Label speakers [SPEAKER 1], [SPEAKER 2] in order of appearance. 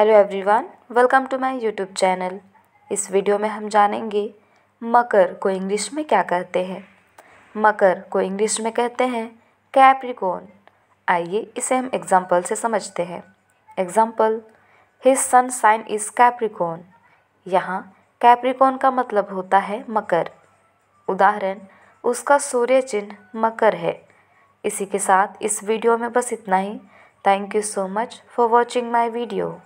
[SPEAKER 1] hello everyone welcome to my YouTube channel इस video में हम जानेंगे मकर को इंग्लिश में क्या कहते हैं मकर को इंग्लिश में कहते हैं कैप्रिकोन आइए इसे हम एग्जाम्पल से समझते हैं example his sun sign is Capricorn यहाँ कैप्रिकोन का मतलब होता है मकर उदाहरण उसका सूर्य चिन्ह मकर है इसी के साथ इस वीडियो में बस इतना ही thank you so much for watching my video